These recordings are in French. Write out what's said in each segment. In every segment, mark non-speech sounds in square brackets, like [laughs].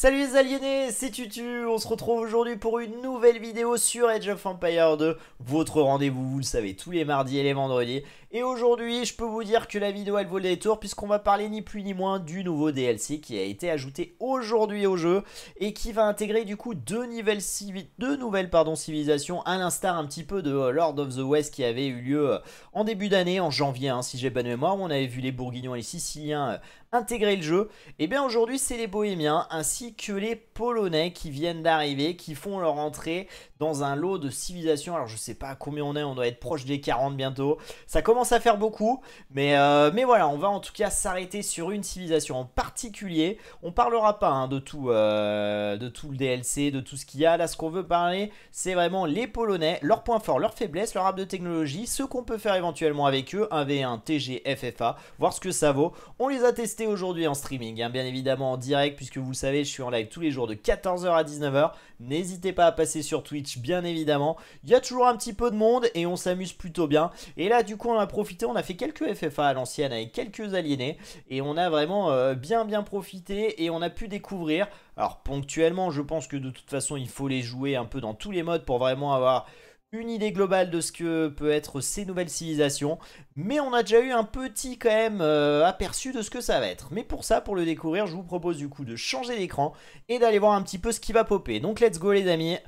Salut les aliénés, c'est Tutu, on se retrouve aujourd'hui pour une nouvelle vidéo sur Age of Empire 2, votre rendez-vous, vous le savez, tous les mardis et les vendredis, et aujourd'hui, je peux vous dire que la vidéo elle vaut les tours puisqu'on va parler ni plus ni moins du nouveau DLC qui a été ajouté aujourd'hui au jeu et qui va intégrer du coup deux nouvelles, civilisations à l'instar un petit peu de euh, Lord of the West qui avait eu lieu euh, en début d'année, en janvier hein, si j'ai bonne mémoire, on avait vu les Bourguignons et les Siciliens euh, intégrer le jeu. Et bien aujourd'hui c'est les Bohémiens ainsi que les Polonais qui viennent d'arriver, qui font leur entrée dans un lot de civilisations. Alors je sais pas combien on est, on doit être proche des 40 bientôt. Ça commence à faire beaucoup. Mais, euh, mais voilà, on va en tout cas s'arrêter sur une civilisation en particulier. On parlera pas hein, de, tout, euh, de tout le DLC, de tout ce qu'il y a. Là, ce qu'on veut parler, c'est vraiment les Polonais, leurs points forts, leurs faiblesses, leur arbre de technologie, ce qu'on peut faire éventuellement avec eux, un V1, TG, FFA, voir ce que ça vaut. On les a testés aujourd'hui en streaming, hein, bien évidemment en direct, puisque vous le savez, je suis en live tous les jours de 14h à 19h. N'hésitez pas à passer sur Twitch, bien évidemment. Il y a toujours un petit peu de monde et on s'amuse plutôt bien. Et là, du coup, on a profité, on a fait quelques FFA à l'ancienne avec quelques aliénés et on a vraiment euh, bien bien profité et on a pu découvrir. Alors ponctuellement, je pense que de toute façon, il faut les jouer un peu dans tous les modes pour vraiment avoir une idée globale de ce que peut être ces nouvelles civilisations, mais on a déjà eu un petit quand même euh, aperçu de ce que ça va être. Mais pour ça, pour le découvrir, je vous propose du coup de changer d'écran et d'aller voir un petit peu ce qui va popper. Donc let's go les amis,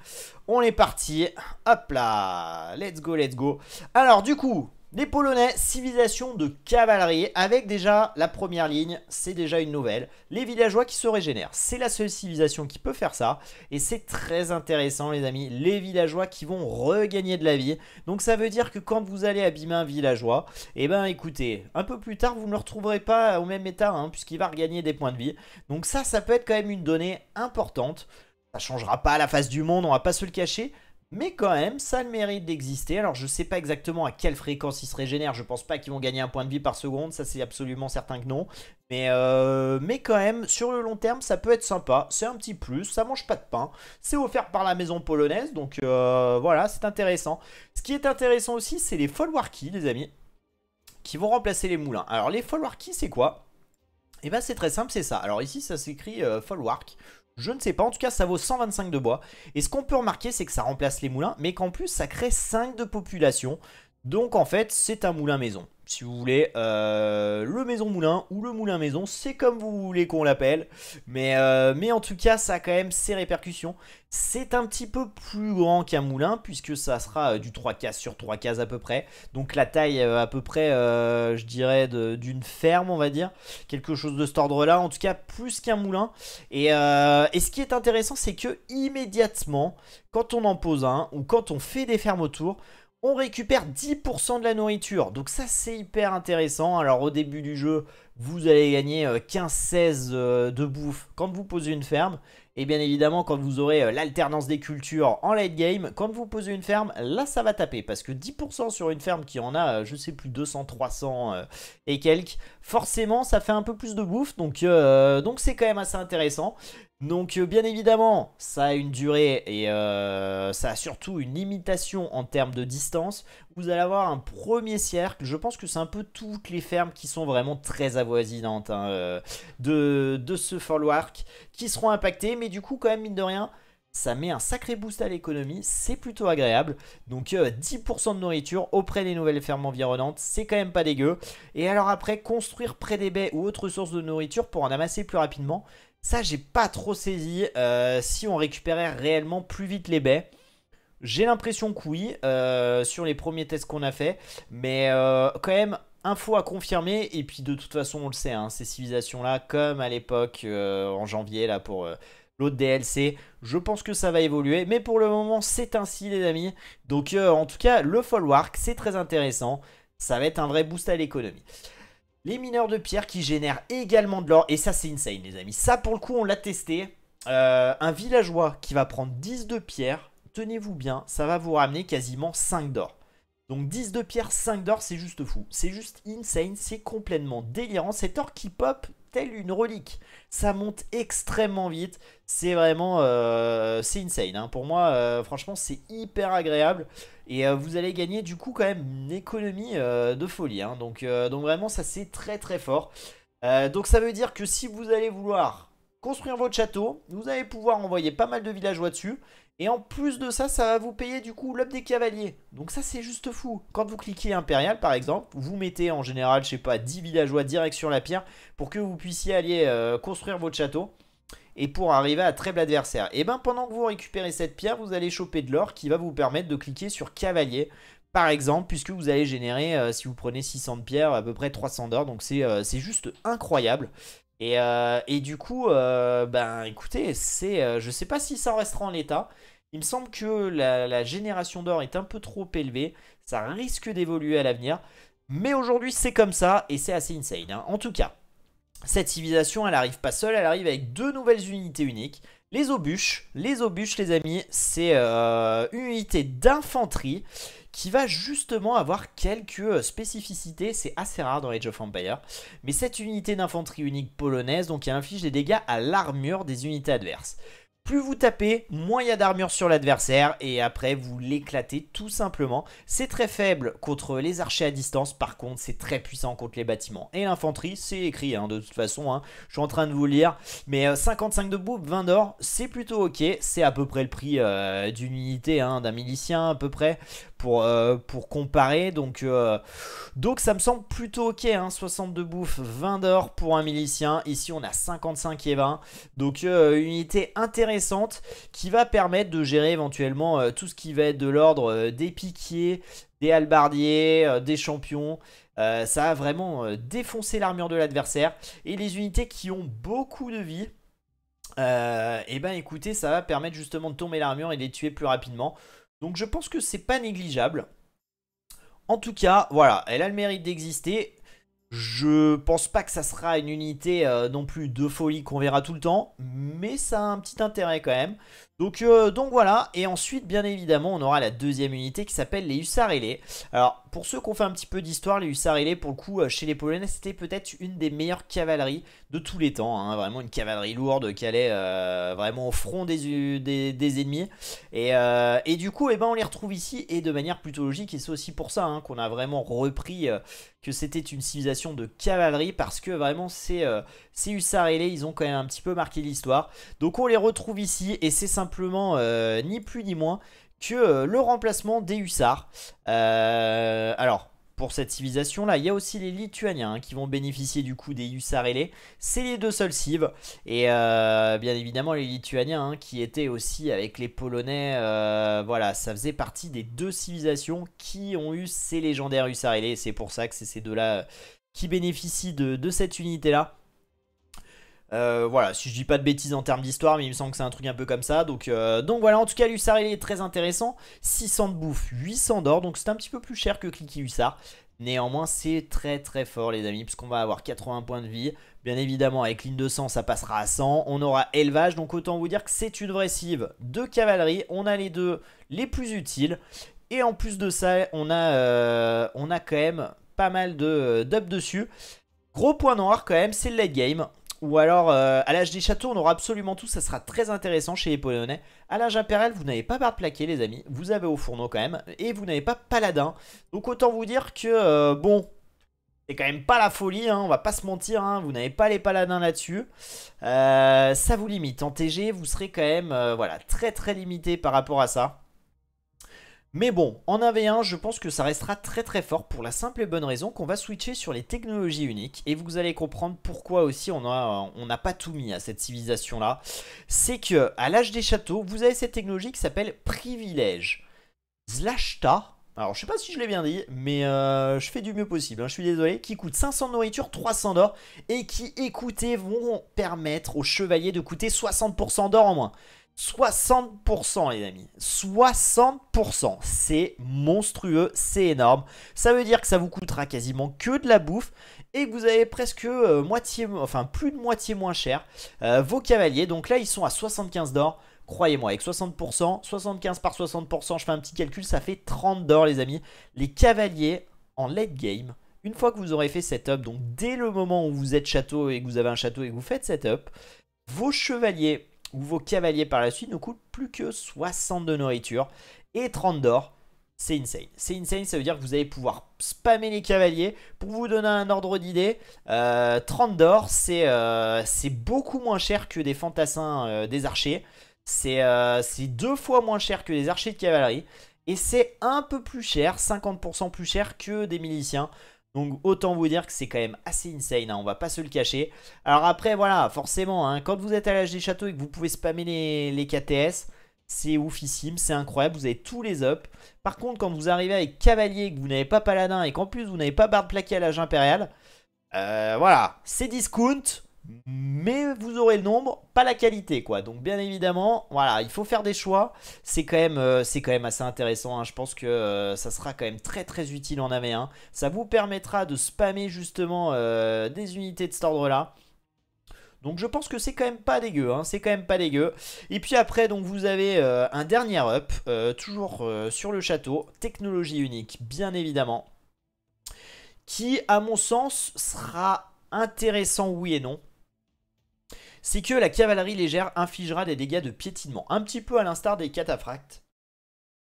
on est parti, hop là, let's go, let's go. Alors du coup, les Polonais, civilisation de cavalerie, avec déjà la première ligne, c'est déjà une nouvelle. Les villageois qui se régénèrent, c'est la seule civilisation qui peut faire ça, et c'est très intéressant les amis, les villageois qui vont regagner de la vie. Donc ça veut dire que quand vous allez abîmer un villageois, eh ben écoutez, un peu plus tard vous ne le retrouverez pas au même état, hein, puisqu'il va regagner des points de vie. Donc ça, ça peut être quand même une donnée importante. Ça changera pas la face du monde, on va pas se le cacher, mais quand même, ça a le mérite d'exister. Alors je sais pas exactement à quelle fréquence ils se régénèrent. Je pense pas qu'ils vont gagner un point de vie par seconde. Ça c'est absolument certain que non. Mais, euh, mais quand même, sur le long terme, ça peut être sympa. C'est un petit plus. Ça mange pas de pain. C'est offert par la maison polonaise. Donc euh, voilà, c'est intéressant. Ce qui est intéressant aussi, c'est les Folwarki, les amis. Qui vont remplacer les moulins. Alors les Folwarki, c'est quoi et eh ben c'est très simple, c'est ça. Alors ici ça s'écrit euh, Folwark. Je ne sais pas, en tout cas ça vaut 125 de bois. Et ce qu'on peut remarquer c'est que ça remplace les moulins, mais qu'en plus ça crée 5 de population. Donc en fait, c'est un moulin maison. Si vous voulez, euh, le maison moulin ou le moulin maison, c'est comme vous voulez qu'on l'appelle. Mais, euh, mais en tout cas, ça a quand même ses répercussions. C'est un petit peu plus grand qu'un moulin, puisque ça sera euh, du 3 cases sur 3 cases à peu près. Donc la taille à peu près, je dirais, d'une ferme, on va dire. Quelque chose de cet ordre-là, en tout cas, plus qu'un moulin. Et, et ce qui est intéressant, c'est que immédiatement, quand on en pose un, ou quand on fait des fermes autour, on récupère 10% de la nourriture. Donc ça c'est hyper intéressant. Alors au début du jeu, vous allez gagner 15-16 euh, euh, de bouffe quand vous posez une ferme. Et bien évidemment, quand vous aurez euh, l'alternance des cultures en late game, quand vous posez une ferme, là ça va taper. Parce que 10% sur une ferme qui en a, je sais plus, 200, 300 et quelques, forcément ça fait un peu plus de bouffe. Donc donc c'est quand même assez intéressant. Donc euh, bien évidemment, ça a une durée et euh, ça a surtout une limitation en termes de distance. Vous allez avoir un premier cercle, je pense que c'est un peu toutes les fermes qui sont vraiment très avoisinantes hein, euh, de, de ce fallwork qui seront impactées, mais du coup quand même mine de rien, ça met un sacré boost à l'économie, c'est plutôt agréable. Donc 10% euh, de nourriture auprès des nouvelles fermes environnantes, c'est quand même pas dégueu. Et alors après, construire près des baies ou autres sources de nourriture pour en amasser plus rapidement, ça j'ai pas trop saisi euh, si on récupérait réellement plus vite les baies. J'ai l'impression que oui, euh, sur les premiers tests qu'on a fait, mais quand même info à confirmer et puis de toute façon on le sait hein, ces civilisations là comme à l'époque en janvier là pour l'autre DLC. Je pense que ça va évoluer, mais pour le moment, c'est ainsi, les amis. Donc, euh, en tout cas, le work, c'est très intéressant. Ça va être un vrai boost à l'économie. Les mineurs de pierre qui génèrent également de l'or. Et ça, c'est insane, les amis. Ça, pour le coup, on l'a testé. Euh, un villageois qui va prendre 10 de pierre, tenez-vous bien, ça va vous ramener quasiment 5 d'or. Donc 10 de pierre, 5 d'or, c'est juste fou. C'est juste insane, c'est complètement délirant. Cet or qui pop telle une relique. Ça monte extrêmement vite. C'est vraiment... Euh, c'est insane. Hein. Pour moi, euh, franchement, c'est hyper agréable. Et euh, vous allez gagner du coup quand même une économie de folie. Hein. Donc, donc vraiment, ça c'est très très fort. donc ça veut dire que si vous allez vouloir construire votre château, vous allez pouvoir envoyer pas mal de villageois dessus. Et en plus de ça, ça va vous payer du coup l'up des cavaliers. Donc ça c'est juste fou. Quand vous cliquez impérial par exemple, vous mettez en général, je sais pas, 10 villageois direct sur la pierre pour que vous puissiez aller euh, construire votre château et pour arriver à trêve ladversaire Et bien pendant que vous récupérez cette pierre, vous allez choper de l'or qui va vous permettre de cliquer sur cavalier par exemple, puisque vous allez générer, euh, si vous prenez 600 de pierre, à peu près 300 d'or. Donc euh, c'est juste incroyable. Et, du coup, ben écoutez, c'est, je sais pas si ça restera en l'état, il me semble que la, génération d'or est un peu trop élevée. Ça risque d'évoluer à l'avenir. Mais aujourd'hui, c'est comme ça et c'est assez insane. Hein. En tout cas, cette civilisation, elle arrive pas seule. Elle arrive avec deux nouvelles unités uniques. Les obuches. Les obuches, les amis, c'est euh, une unité d'infanterie qui va justement avoir quelques euh, spécificités. C'est assez rare dans Age of Empires. Mais cette unité d'infanterie unique polonaise, donc, elle inflige des dégâts à l'armure des unités adverses. Plus vous tapez, moins il y a d'armure sur l'adversaire et après vous l'éclatez tout simplement. C'est très faible contre les archers à distance, par contre c'est très puissant contre les bâtiments. Et l'infanterie, c'est écrit hein, de toute façon, hein. je suis en train de vous lire. Mais 55 euh, de bouffe 20 d'or, c'est plutôt ok, c'est à peu près le prix euh, d'une unité, hein, d'un milicien à peu près, pour, euh, pour comparer. Donc, donc ça me semble plutôt ok, 60 de bouffe, 20 d'or pour un milicien. Ici on a 55 et 20, donc unité intéressante qui va permettre de gérer éventuellement euh, tout ce qui va être de l'ordre euh, des piquiers, des halbardiers, euh, des champions. ça a vraiment défoncé l'armure de l'adversaire. Et les unités qui ont beaucoup de vie, et eh ben écoutez, ça va permettre justement de tomber l'armure et de les tuer plus rapidement. Donc je pense que c'est pas négligeable. En tout cas, voilà, elle a le mérite d'exister. Je pense pas que ça sera une unité euh, non plus de folie qu'on verra tout le temps, mais ça a un petit intérêt quand même. Donc, euh, voilà, et ensuite bien évidemment on aura la deuxième unité qui s'appelle les Hussards Alors pour ceux qui ont fait un petit peu d'histoire, les hussards ailés, pour le coup, euh, chez les Polonais, c'était peut-être une des meilleures cavaleries de tous les temps. Hein. vraiment une cavalerie lourde qui allait euh, vraiment au front des, ennemis. Euh, et, du coup, eh ben, on les retrouve ici et de manière plutôt logique. Et c'est aussi pour ça hein, qu'on a vraiment repris que c'était une civilisation de cavalerie parce que vraiment, ces, ces hussards ils ont quand même un petit peu marqué l'histoire. Donc on les retrouve ici et c'est simplement ni plus ni moins que euh, le remplacement des hussards. Euh, alors, pour cette civilisation-là. Il y a aussi les Lituaniens qui vont bénéficier du coup des les. C'est les deux seules cives. Et euh, bien évidemment les Lituaniens hein, qui étaient aussi avec les Polonais. voilà, ça faisait partie des deux civilisations qui ont eu ces légendaires élés C'est pour ça que c'est ces deux-là qui bénéficient de cette unité-là. Euh, voilà, si je dis pas de bêtises en termes d'histoire, mais il me semble que c'est un truc un peu comme ça. Donc, euh, donc voilà, en tout cas, l'Ussar il est très intéressant. 600 de bouffe, 800 d'or, donc c'est un petit peu plus cher que Clicky Hussard. Néanmoins, c'est très très fort, les amis, puisqu'on va avoir 80 points de vie. Bien évidemment, avec de 200, ça passera à 100. On aura élevage, donc autant vous dire que c'est une vraie cive de cavalerie. On a les deux les plus utiles. Et en plus de ça, on a, euh, on a quand même pas mal de d'up dessus. Gros point noir quand même, c'est le late game. Ou alors, euh, à l'âge des châteaux, on aura absolument tout, ça sera très intéressant chez les Polonais. À l'âge impérial, vous n'avez pas barre plaquée, les amis. Vous avez au fourneau quand même. Et vous n'avez pas paladin. Donc autant vous dire que, euh, bon, c'est quand même pas la folie, hein, on va pas se mentir, hein. vous n'avez pas les paladins là-dessus. Euh, ça vous limite. En TG, vous serez quand même voilà, très très limité par rapport à ça. Mais bon, en 1v1, je pense que ça restera très très fort pour la simple et bonne raison qu'on va switcher sur les technologies uniques et vous allez comprendre pourquoi aussi on n'a pas tout mis à cette civilisation là. C'est que à l'âge des châteaux, vous avez cette technologie qui s'appelle privilège. Zlashta, alors je sais pas si je l'ai bien dit, mais euh, je fais du mieux possible, hein, je suis désolé, qui coûte 500 de nourriture, 300 d'or et qui écoutez vont permettre aux chevaliers de coûter 60% d'or en moins. 60% les amis, 60%, c'est monstrueux, c'est énorme, ça veut dire que ça vous coûtera quasiment que de la bouffe et que vous avez presque euh, moitié, enfin plus de moitié moins cher euh, vos cavaliers, donc là ils sont à 75 d'or, croyez-moi, avec 60%, 75 par 60%, je fais un petit calcul, ça fait 30 d'or les amis, les cavaliers en late game, une fois que vous aurez fait setup, donc dès le moment où vous êtes château et que vous avez un château et que vous faites setup, vos chevaliers où vos cavaliers par la suite ne coûtent plus que 60 de nourriture et 30 d'or. C'est insane. C'est insane, ça veut dire que vous allez pouvoir spammer les cavaliers. Pour vous donner un ordre d'idée, 30 euh, d'or, euh, c'est beaucoup moins cher que des fantassins euh, des archers. C'est deux fois moins cher que des archers de cavalerie. Et c'est un peu plus cher, 50% plus cher que des miliciens. Donc autant vous dire que c'est quand même assez insane, hein, on va pas se le cacher. Alors après voilà, forcément, hein, quand vous êtes à l'âge des châteaux et que vous pouvez spammer les, KTS, c'est oufissime, c'est incroyable, vous avez tous les ups. Par contre, quand vous arrivez avec cavalier, que vous n'avez pas paladin et qu'en plus vous n'avez pas barre plaqué à l'âge impérial, euh, voilà, c'est discount mais vous aurez le nombre, pas la qualité quoi. Donc bien évidemment, voilà, il faut faire des choix. C'est quand même, euh, c'est quand même assez intéressant. Hein. Je pense que euh, ça sera quand même très très utile en av hein. Ça vous permettra de spammer justement euh, des unités de cet ordre là. Donc je pense que c'est quand même pas dégueu, hein. c'est quand même pas dégueu. Et puis après, donc vous avez un dernier up, toujours sur le château, technologie unique, bien évidemment, qui à mon sens sera intéressant oui et non c'est que la cavalerie légère infligera des dégâts de piétinement, un petit peu à l'instar des cataphractes.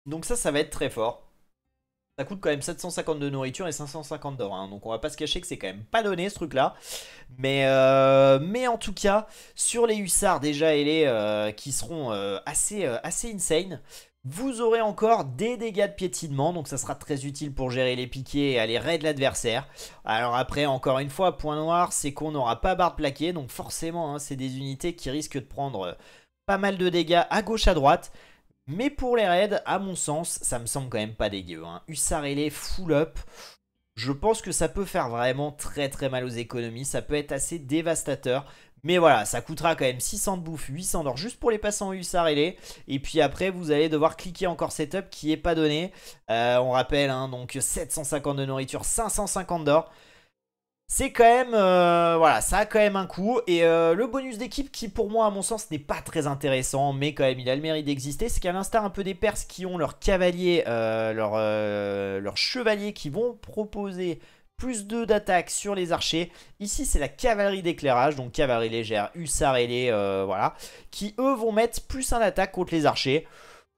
Donc ça, ça va être très fort. Ça coûte quand même 750 de nourriture et 550 d'or. Hein. Donc on va pas se cacher que c'est quand même pas donné ce truc là. Mais, euh, mais en tout cas, sur les hussards déjà ailés euh, qui seront euh, assez, assez insane, vous aurez encore des dégâts de piétinement, donc ça sera très utile pour gérer les piquets et aller raid l'adversaire. Alors après, encore une fois, point noir, c'est qu'on n'aura pas barre plaquée, donc forcément, hein, c'est des unités qui risquent de prendre euh, pas mal de dégâts à gauche à droite. Mais pour les raids, à mon sens, ça me semble quand même pas dégueu. Hein. et full up, je pense que ça peut faire vraiment très très mal aux économies, ça peut être assez dévastateur. Mais voilà, ça coûtera quand même 600 de bouffe, 800 d'or juste pour les passants hussards ailés. Et puis après, vous allez devoir cliquer encore setup qui est pas donné. Euh, on rappelle, hein, donc 750 de nourriture, 550 d'or. C'est quand même, euh, voilà, ça a quand même un coût. Et euh, le bonus d'équipe qui, pour moi, à mon sens, n'est pas très intéressant, mais quand même, il a le mérite d'exister. C'est qu'à l'instar un peu des Perses qui ont leurs cavaliers, leurs leur, leur chevaliers qui vont proposer plus 2 d'attaque sur les archers. Ici, c'est la cavalerie d'éclairage, donc cavalerie légère, hussard et euh, les voilà, qui eux vont mettre plus 1 d'attaque contre les archers.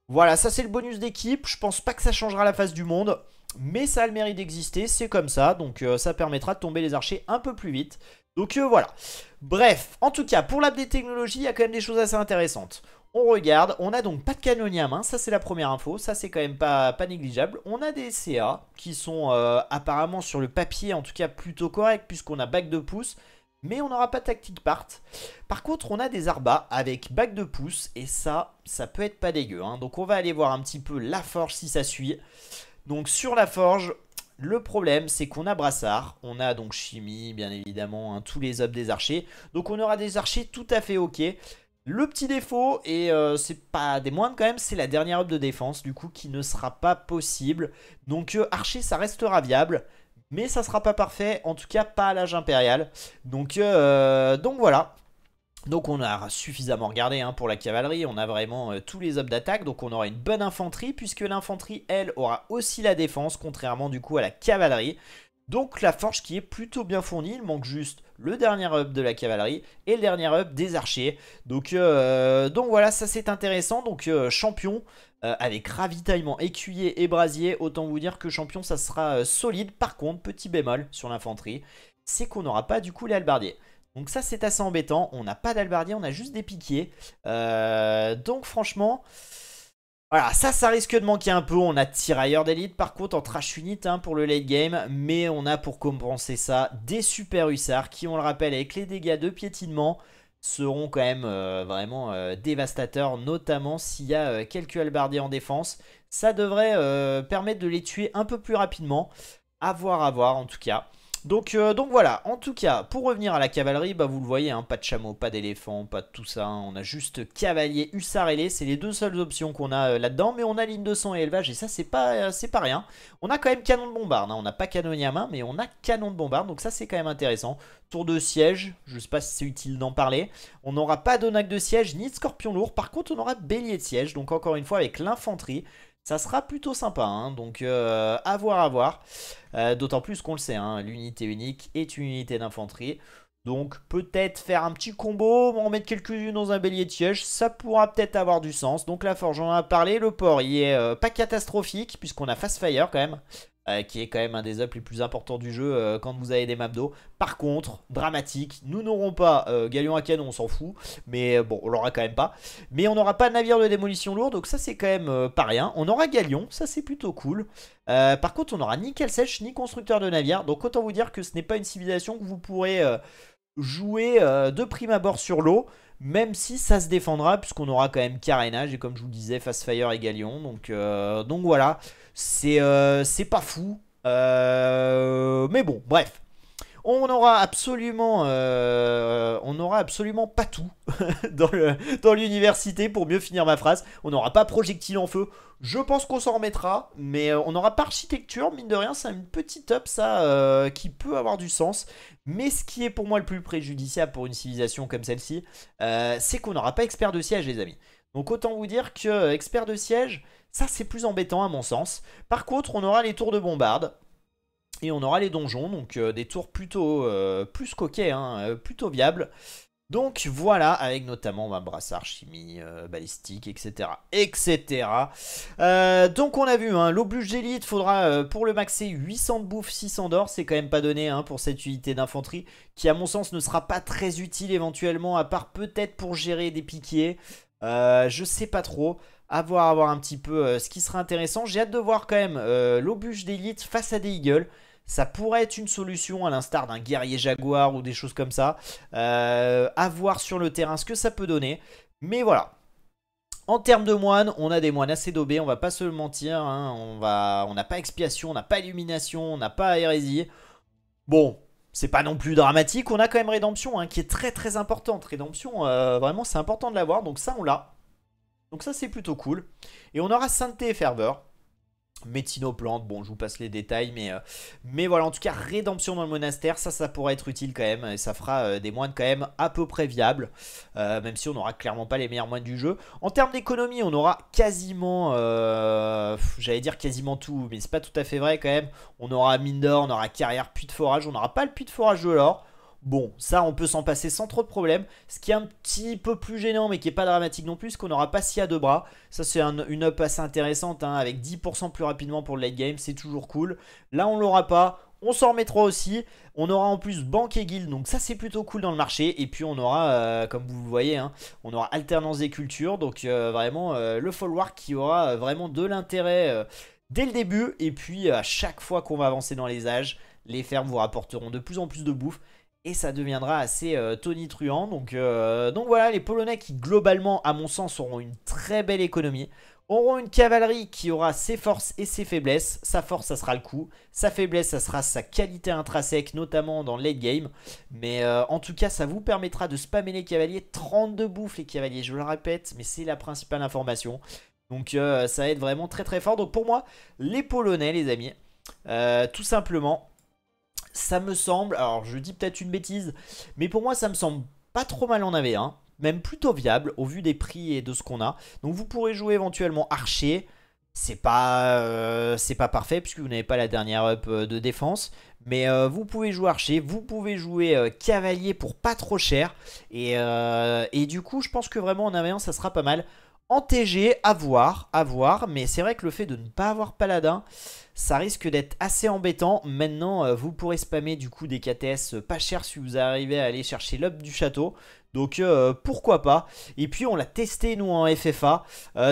Voilà, ça c'est le bonus d'équipe. Je pense pas que ça changera la face du monde, mais ça a le mérite d'exister, c'est comme ça, donc euh, ça permettra de tomber les archers un peu plus vite. Donc euh, voilà. Bref, en tout cas, pour des technologies, il y a quand même des choses assez intéressantes. On regarde, on a donc pas de canonnier à main, ça c'est la première info, ça c'est quand même pas, pas négligeable. On a des CA qui sont euh, apparemment sur le papier en tout cas plutôt corrects puisqu'on a bac de pouce, mais on n'aura pas tactique part. Par contre on a des arbas avec bac de pouce et ça, ça peut être pas dégueu. Hein. Donc on va aller voir un petit peu la forge si ça suit. Donc sur la forge, le problème, c'est qu'on a brassard, on a donc chimie, bien évidemment, hein, tous les obs des archers. Donc on aura des archers tout à fait ok. Le petit défaut, et euh, c'est pas des moindres quand même, c'est la dernière up de défense, du coup, qui ne sera pas possible. Donc euh, archer, ça restera viable, mais ça sera pas parfait, en tout cas pas à l'âge impérial. Donc, euh, donc voilà. Donc on a suffisamment regardé hein, pour la cavalerie, on a vraiment tous les hommes d'attaque, donc on aura une bonne infanterie, puisque l'infanterie, elle, aura aussi la défense, contrairement du coup à la cavalerie. Donc la forge qui est plutôt bien fournie, il manque juste le dernier up de la cavalerie et le dernier up des archers. Donc, euh, donc voilà, ça c'est intéressant. Donc euh, champion, euh, avec ravitaillement écuyer et brasier, autant vous dire que champion ça sera solide. Par contre, petit bémol sur l'infanterie, c'est qu'on n'aura pas du coup les halbardiers. Donc ça c'est assez embêtant, on n'a pas d'albardier, on a juste des piquiers. donc franchement, voilà, ça, ça risque de manquer un peu. On a tirailleur d'élite par contre en trash unit hein, pour le late game, mais on a pour compenser ça des super hussards qui, on le rappelle, avec les dégâts de piétinement, seront quand même euh, vraiment euh, dévastateurs, notamment s'il y a euh, quelques albardés en défense. Ça devrait permettre de les tuer un peu plus rapidement. À voir, à voir en tout cas. Euh, donc, voilà, en tout cas, pour revenir à la cavalerie, bah vous le voyez, hein, pas de chameau, pas d'éléphant, pas de tout ça, hein. on a juste cavalier, hussard ailé, c'est les deux seules options qu'on a euh, là-dedans, mais on a ligne de sang et élevage, et ça c'est pas, euh, c'est pas rien. On a quand même canon de bombarde, hein. on n'a pas canonnier à main, mais on a canon de bombarde, donc ça c'est quand même intéressant. Tour de siège, je sais pas si c'est utile d'en parler, on n'aura pas d'onac de siège, ni de scorpion lourd, par contre on aura bélier de siège, donc encore une fois avec l'infanterie, ça sera plutôt sympa, hein. donc euh, à voir, à voir. Euh, d'autant plus qu'on le sait, hein, l'unité unique est une unité d'infanterie. Donc peut-être faire un petit combo, en mettre quelques-unes dans un bélier de siège, ça pourra peut-être avoir du sens. Donc la forge, on en a parlé, le port il est euh, pas catastrophique, puisqu'on a Fast Fire quand même. Euh, qui est quand même un des ups les plus importants du jeu euh, quand vous avez des maps d'eau. Par contre, dramatique, nous n'aurons pas euh, Galion à canon, on s'en fout, mais bon, on l'aura quand même pas. Mais on n'aura pas navire de démolition lourd, donc ça c'est quand même pas rien. On aura Galion, ça c'est plutôt cool. par contre, on n'aura ni cale sèche, ni constructeur de navire, donc autant vous dire que ce n'est pas une civilisation que vous pourrez jouer de prime abord sur l'eau même si ça se défendra, puisqu'on aura quand même carénage, et comme je vous disais, Fast et Galion. Donc, donc voilà, euh, c'est pas fou. Euh, mais bon, bref. On aura absolument, euh, absolument pas tout [laughs] dans l'université pour mieux finir ma phrase. On n'aura pas projectile en feu. Je pense qu'on s'en remettra, mais on n'aura pas architecture. Mine de rien, c'est une petite top ça qui peut avoir du sens. Mais ce qui est pour moi le plus préjudiciable pour une civilisation comme celle-ci, c'est qu'on n'aura pas expert de siège, les amis. Donc autant vous dire que euh, expert de siège, ça c'est plus embêtant à mon sens. Par contre, on aura les tours de bombarde. Et on aura les donjons, donc euh, des tours plutôt euh, plus coquets, hein, plutôt viables. Donc voilà, avec notamment ma bah, brassard, chimie, balistique, etc. etc. donc on a vu, hein, l'oblige d'élite, faudra pour le maxer 800 de bouffe, 600 d'or, c'est quand même pas donné hein, pour cette unité d'infanterie, qui à mon sens ne sera pas très utile éventuellement, à part peut-être pour gérer des piquiers. Euh, je sais pas trop. A voir, un petit peu euh, ce qui sera intéressant. J'ai hâte de voir quand même euh, d'élite face à des Eagles. Ça pourrait être une solution à l'instar d'un guerrier jaguar ou des choses comme ça. A euh, voir sur le terrain ce que ça peut donner. Mais voilà. En termes de moines, on a des moines assez daubés, on va pas se le mentir. Hein. On n'a pas expiation, on n'a pas illumination, on n'a pas hérésie. Bon, c'est pas non plus dramatique. On a quand même Rédemption, hein, qui est très très importante. Rédemption, euh, vraiment, c'est important de l'avoir. Donc ça, on l'a. Donc ça, c'est plutôt cool. Et on aura Sainteté et Ferveur. Métinoplante, plantes, bon je vous passe les détails mais, euh, mais voilà en tout cas rédemption dans le monastère ça ça pourrait être utile quand même et ça fera euh, des moines quand même à peu près viables euh, même si on n'aura clairement pas les meilleurs moines du jeu. En termes d'économie on aura quasiment j'allais dire quasiment tout mais c'est pas tout à fait vrai quand même on aura mine d'or, on aura carrière puits de forage, on n'aura pas le puits de forage de l'or Bon, ça on peut s'en passer sans trop de problème. Ce qui est un petit peu plus gênant mais qui est pas dramatique non plus, c'est qu'on n'aura pas si à deux bras. Ça c'est une up assez intéressante hein, avec 10% plus rapidement pour le late game, c'est toujours cool. Là on l'aura pas, on s'en remettra aussi. On aura en plus Banque et Guild, donc ça c'est plutôt cool dans le marché. Et puis on aura, euh, comme vous le voyez, hein, on aura Alternance des Cultures, donc euh, vraiment euh, le work qui aura vraiment de l'intérêt dès le début. Et puis à chaque fois qu'on va avancer dans les âges, les fermes vous rapporteront de plus en plus de bouffe et ça deviendra assez Tony euh, tonitruant. Donc, euh, donc voilà, les Polonais qui globalement, à mon sens, auront une très belle économie, auront une cavalerie qui aura ses forces et ses faiblesses. Sa force, ça sera le coup. Sa faiblesse, ça sera sa qualité intrinsèque, notamment dans late game. Mais euh, en tout cas, ça vous permettra de spammer les cavaliers. 32 bouffes les cavaliers, je le répète, mais c'est la principale information. Donc ça va être vraiment très très fort. Donc pour moi, les Polonais, les amis, tout simplement, ça me semble, alors je dis peut-être une bêtise, mais pour moi ça me semble pas trop mal en AV1, même plutôt viable au vu des prix et de ce qu'on a. Donc vous pourrez jouer éventuellement archer, c'est pas, euh, c'est pas parfait puisque vous n'avez pas la dernière up euh, de défense, mais euh, vous pouvez jouer archer, vous pouvez jouer cavalier pour pas trop cher, et, et, du coup je pense que vraiment en AV1 ça sera pas mal en TG, à voir, à voir. Mais c'est vrai que le fait de ne pas avoir Paladin, ça risque d'être assez embêtant. Maintenant, euh, vous pourrez spammer du coup des KTS euh, pas chers si vous arrivez à aller chercher l'up du château. Donc euh, pourquoi pas Et puis on l'a testé nous en FFA,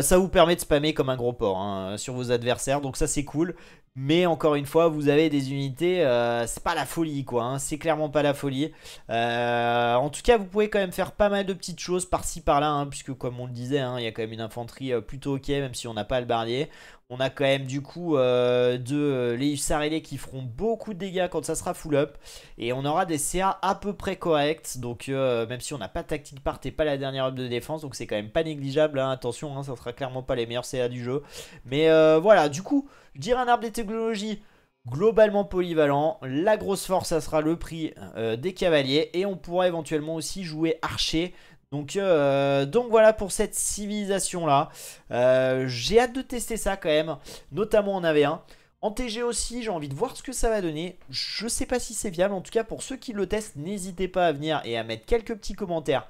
ça vous permet de spammer comme un gros porc hein, sur vos adversaires, donc ça c'est cool. Mais encore une fois, vous avez des unités, euh, c'est pas la folie quoi, hein. c'est clairement pas la folie. Euh, en tout cas, vous pouvez quand même faire pas mal de petites choses par-ci par-là, hein, puisque comme on le disait, hein, il y a quand même une infanterie euh, plutôt ok, même si on n'a pas le barrier. On a quand même du coup euh, deux de euh, les qui feront beaucoup de dégâts quand ça sera full up. Et on aura des CA à peu près corrects. Donc euh, même si on n'a pas tactique part et pas la dernière up de défense. Donc c'est quand même pas négligeable. Hein. Attention, ça hein, ça sera clairement pas les meilleurs CA du jeu. Mais voilà, du coup, dire un arbre des technologies globalement polyvalent. La grosse force, ça sera le prix des cavaliers. Et on pourra éventuellement aussi jouer archer. Donc, euh, donc voilà pour cette civilisation là. Euh, j'ai hâte de tester ça quand même, notamment en AV1. En TG aussi, j'ai envie de voir ce que ça va donner. Je sais pas si c'est viable, en tout cas pour ceux qui le testent, n'hésitez pas à venir et à mettre quelques petits commentaires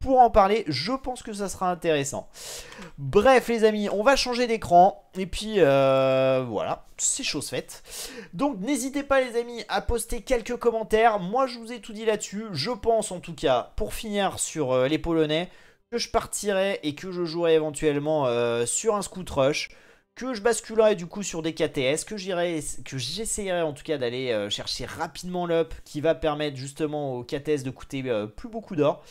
pour en parler. Je pense que ça sera intéressant. Bref, les amis, on va changer d'écran. Et puis, euh, voilà, c'est chose faite. Donc, n'hésitez pas, les amis, à poster quelques commentaires. Moi, je vous ai tout dit là-dessus. Je pense, en tout cas, pour finir sur euh, les Polonais, que je partirai et que je jouerai éventuellement euh, sur un Scout Rush que je basculerai du coup sur des KTS, que j'irai, que j'essayerai en tout cas d'aller chercher rapidement l'up qui va permettre justement aux KTS de coûter plus beaucoup d'or.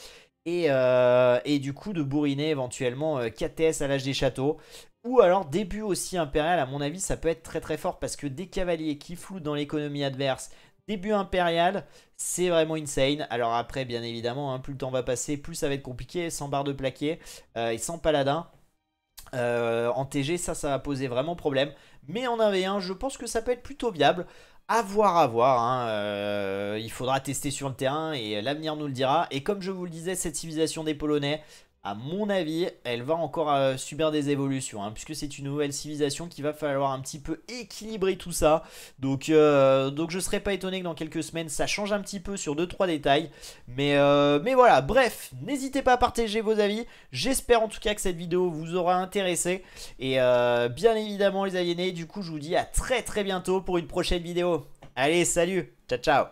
Euh, et, du coup de bourriner éventuellement euh, KTS à l'âge des châteaux. Ou alors début aussi impérial, à mon avis ça peut être très très fort parce que des cavaliers qui floutent dans l'économie adverse, début impérial, c'est vraiment insane. Alors après bien évidemment, hein, plus le temps va passer, plus ça va être compliqué, sans barre de plaqué euh, et sans paladin. en TG ça ça va poser vraiment problème mais en 1v1 je pense que ça peut être plutôt viable à voir, à voir. Hein. Euh, il faudra tester sur le terrain et l'avenir nous le dira. Et comme je vous le disais, cette civilisation des Polonais, à mon avis, elle va encore euh, subir des évolutions, hein, puisque c'est une nouvelle civilisation qui va falloir un petit peu équilibrer tout ça. Donc, je euh, donc je serais pas étonné que dans quelques semaines, ça change un petit peu sur 2-3 détails. Mais, euh, mais voilà, bref, n'hésitez pas à partager vos avis. J'espère en tout cas que cette vidéo vous aura intéressé. Et bien évidemment, les aliénés, du coup, je vous dis à très très bientôt pour une prochaine vidéo. Allez, salut, ciao ciao